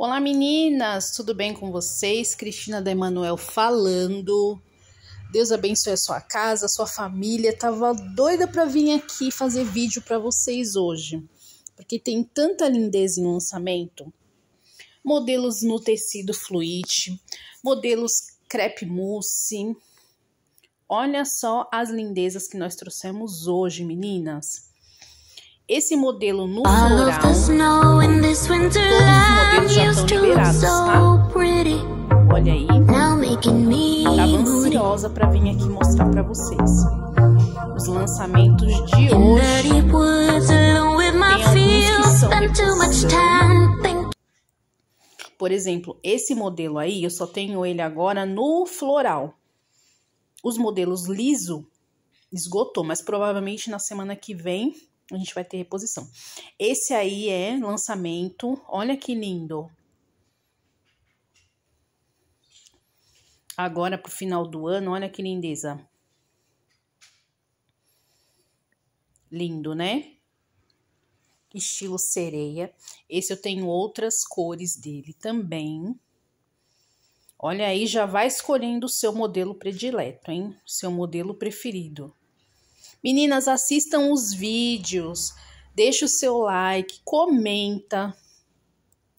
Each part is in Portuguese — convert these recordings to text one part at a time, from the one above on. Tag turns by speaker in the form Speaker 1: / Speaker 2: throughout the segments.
Speaker 1: Olá meninas, tudo bem com vocês? Cristina da Emanuel falando. Deus abençoe a sua casa, a sua família. Tava doida para vir aqui fazer vídeo para vocês hoje, porque tem tanta lindeza em lançamento. Modelos no tecido fluide, modelos crepe mousse. Olha só as lindezas que nós trouxemos hoje, meninas. Esse modelo no floral, todos os modelos já estão liberados, tá? Olha aí, tava ansiosa para vir aqui mostrar para vocês os lançamentos de hoje. Tem que são por exemplo, esse modelo aí, eu só tenho ele agora no floral. Os modelos liso esgotou, mas provavelmente na semana que vem a gente vai ter reposição. Esse aí é lançamento, olha que lindo. Agora pro final do ano, olha que lindeza. Lindo, né? Estilo sereia. Esse eu tenho outras cores dele também. Olha aí, já vai escolhendo o seu modelo predileto, hein? Seu modelo preferido. Meninas, assistam os vídeos, deixa o seu like, comenta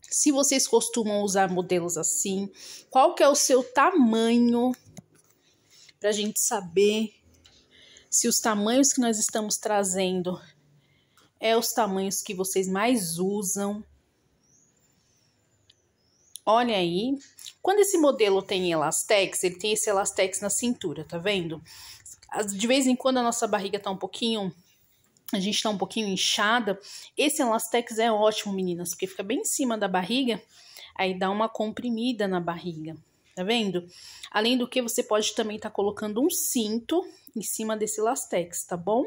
Speaker 1: se vocês costumam usar modelos assim, qual que é o seu tamanho, para a gente saber se os tamanhos que nós estamos trazendo é os tamanhos que vocês mais usam. Olha aí, quando esse modelo tem elastex, ele tem esse elastex na cintura, tá vendo? de vez em quando a nossa barriga tá um pouquinho a gente tá um pouquinho inchada, esse Elastex é ótimo, meninas, porque fica bem em cima da barriga, aí dá uma comprimida na barriga, tá vendo? Além do que, você pode também estar tá colocando um cinto em cima desse Elastex, tá bom?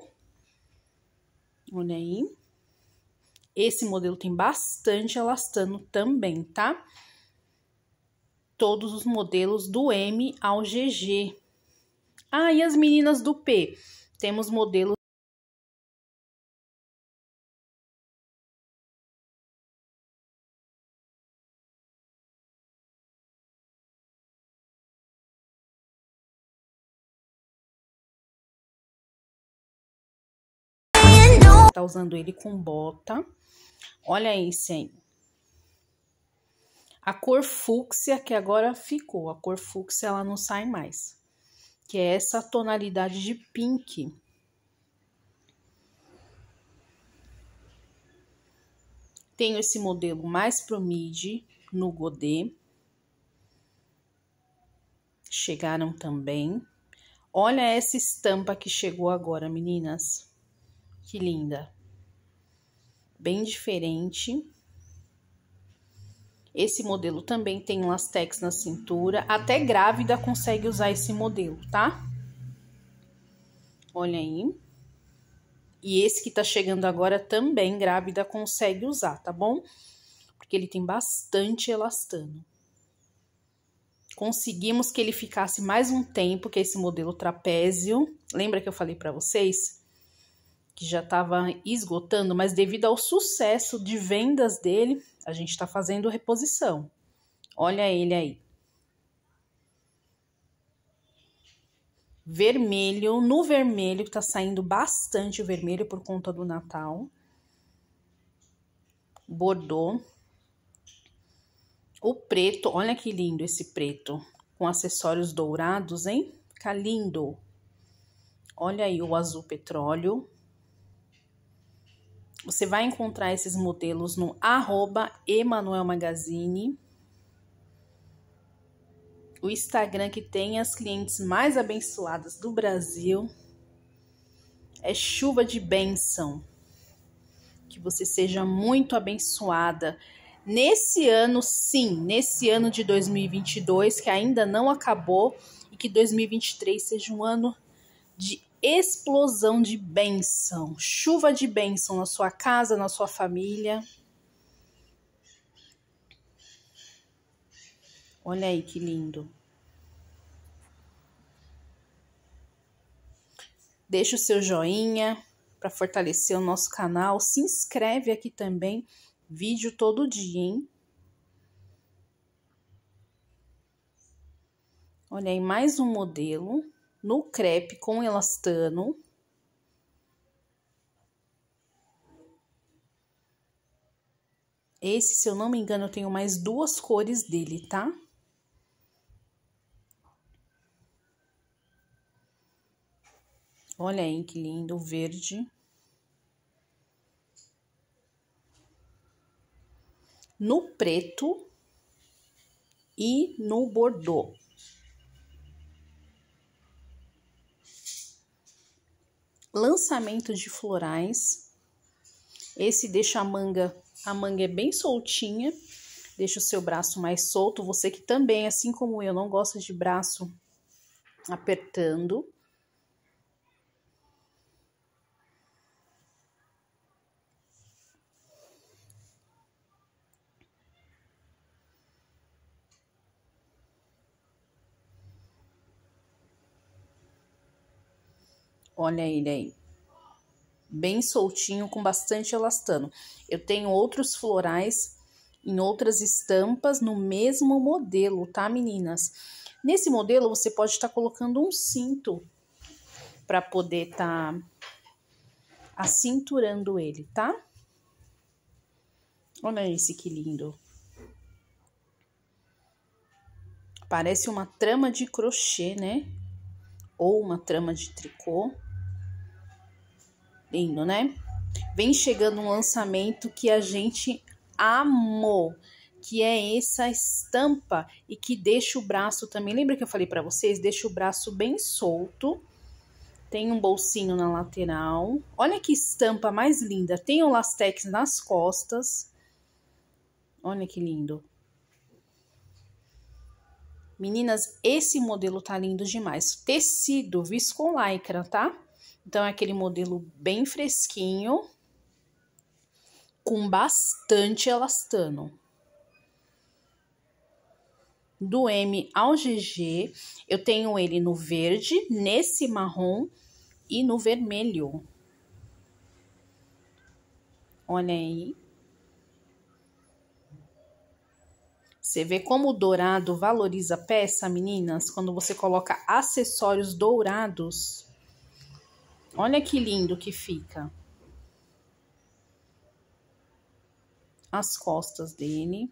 Speaker 1: Olha aí. Esse modelo tem bastante elastano também, tá? Todos os modelos do M ao GG. Ah, e as meninas do P? Temos modelos tá usando ele com bota. Olha isso aí. A cor fúcsia que agora ficou, a cor fúcsia ela não sai mais que é essa tonalidade de pink. Tenho esse modelo mais pro mid no Godet. Chegaram também. Olha essa estampa que chegou agora, meninas. Que linda. Bem diferente. Esse modelo também tem lastex na cintura. Até grávida consegue usar esse modelo, tá? Olha aí. E esse que tá chegando agora também grávida consegue usar, tá bom? Porque ele tem bastante elastano. Conseguimos que ele ficasse mais um tempo, que é esse modelo trapézio. Lembra que eu falei para vocês? Que já estava esgotando, mas devido ao sucesso de vendas dele, a gente está fazendo reposição. Olha ele aí. Vermelho, no vermelho, que tá saindo bastante o vermelho por conta do Natal. Bordô. O preto, olha que lindo esse preto. Com acessórios dourados, hein? Fica tá lindo. Olha aí o azul petróleo. Você vai encontrar esses modelos no arroba Emanuel Magazine. O Instagram que tem as clientes mais abençoadas do Brasil. É chuva de bênção. Que você seja muito abençoada. Nesse ano, sim, nesse ano de 2022, que ainda não acabou, e que 2023 seja um ano de explosão de bênção, chuva de bênção na sua casa, na sua família. Olha aí que lindo. Deixa o seu joinha para fortalecer o nosso canal. Se inscreve aqui também. Vídeo todo dia, hein? Olha aí mais um modelo no crepe com elastano. Esse, se eu não me engano, eu tenho mais duas cores dele, tá? Olha aí que lindo, verde. No preto e no bordô. lançamento de florais. Esse deixa a manga, a manga é bem soltinha, deixa o seu braço mais solto. Você que também, assim como eu, não gosta de braço apertando. Olha ele aí. Bem soltinho, com bastante elastano. Eu tenho outros florais em outras estampas no mesmo modelo, tá, meninas? Nesse modelo, você pode estar tá colocando um cinto para poder estar tá acinturando ele, tá? Olha esse que lindo. Parece uma trama de crochê, né? ou uma trama de tricô. Lindo, né? Vem chegando um lançamento que a gente amou, que é essa estampa e que deixa o braço também. Lembra que eu falei para vocês? Deixa o braço bem solto. Tem um bolsinho na lateral. Olha que estampa mais linda. Tem o Lastex nas costas. Olha que lindo. Meninas, esse modelo tá lindo demais. Tecido, visto com lycra, tá? Então, é aquele modelo bem fresquinho, com bastante elastano. Do M ao GG, eu tenho ele no verde, nesse marrom e no vermelho. Olha aí. Você vê como o dourado valoriza a peça, meninas, quando você coloca acessórios dourados. Olha que lindo que fica. As costas dele.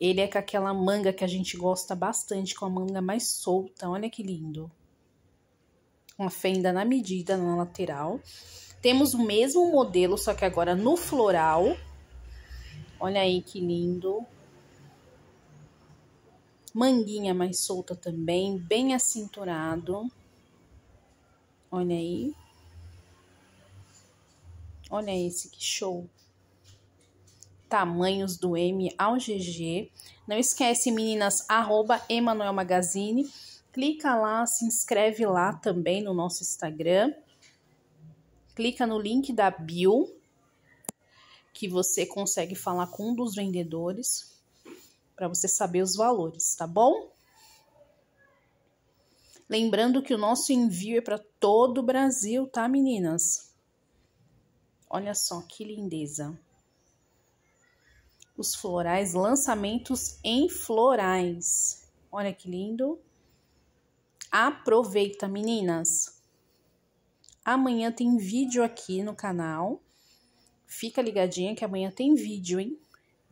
Speaker 1: Ele é com aquela manga que a gente gosta bastante, com a manga mais solta. Olha que lindo. Uma fenda na medida, na lateral. Temos o mesmo modelo, só que agora no floral. Olha aí que lindo manguinha mais solta também, bem acinturado. Olha aí. Olha esse, que show. Tamanhos do M ao GG. Não esquece, meninas, arroba Emanuel Magazine. Clica lá, se inscreve lá também no nosso Instagram. Clica no link da bio, que você consegue falar com um dos vendedores para você saber os valores, tá bom? Lembrando que o nosso envio é para todo o Brasil, tá, meninas? Olha só que lindeza. Os florais, lançamentos em florais. Olha que lindo. Aproveita, meninas. Amanhã tem vídeo aqui no canal. Fica ligadinha que amanhã tem vídeo, hein?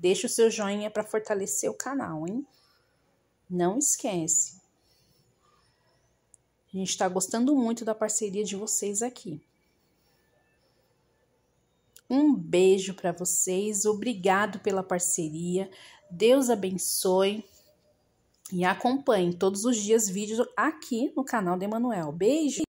Speaker 1: Deixa o seu joinha para fortalecer o canal, hein? Não esquece. A gente está gostando muito da parceria de vocês aqui. Um beijo para vocês, obrigado pela parceria. Deus abençoe e acompanhe todos os dias vídeos aqui no canal de Emanuel. Beijo!